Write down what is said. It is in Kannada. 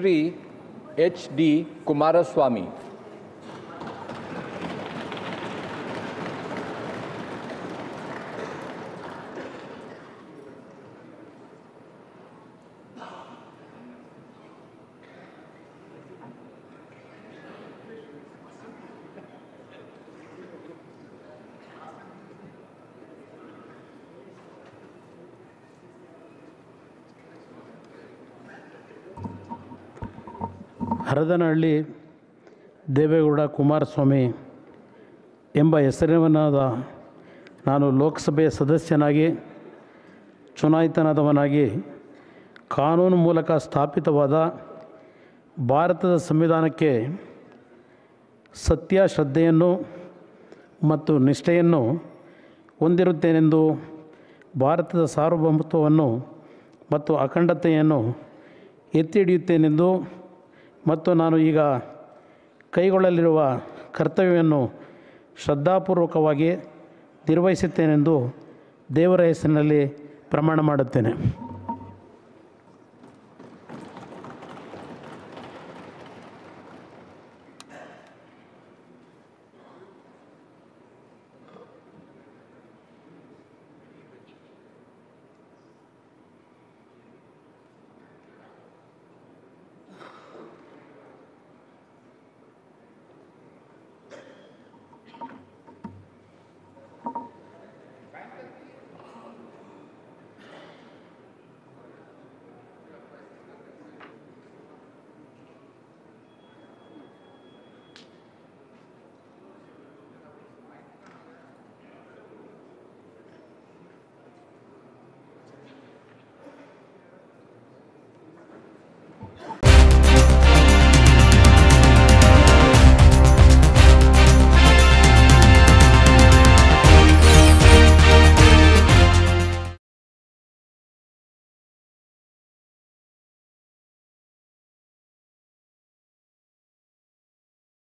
Sri H.D. Kumaraswamy. Haradanahalli Deve Gowda Kumaraswamy ಎಂಬ ಹೆಸರಿನವನಾದ ನಾನು ಲೋಕಸಭೆಯ ಸದಸ್ಯನಾಗಿ ಚುನಾಯಿತನಾದವನಾಗಿ ಕಾನೂನು ಮೂಲಕ ಸ್ಥಾಪಿತವಾದ ಭಾರತದ ಸಂವಿಧಾನಕ್ಕೆ ಸತ್ಯ ಶ್ರದ್ಧೆಯನ್ನು ಮತ್ತು ನಿಷ್ಠೆಯನ್ನು ಹೊಂದಿರುತ್ತೇನೆಂದು ಭಾರತದ ಸಾರ್ವಭೌಮತ್ವವನ್ನು ಮತ್ತು ಅಖಂಡತೆಯನ್ನು ಎತ್ತಿ ಹಿಡಿಯುತ್ತೇನೆಂದು ಮತ್ತು ನಾನು ಈಗ ಕೈಗೊಳ್ಳಲಿರುವ ಕರ್ತವ್ಯವನ್ನು ಶ್ರದ್ಧಾಪೂರ್ವಕವಾಗಿ ನಿರ್ವಹಿಸುತ್ತೇನೆಂದು ದೇವರ ಹೆಸರಿನಲ್ಲಿ ಪ್ರಮಾಣ ಮಾಡುತ್ತೇನೆ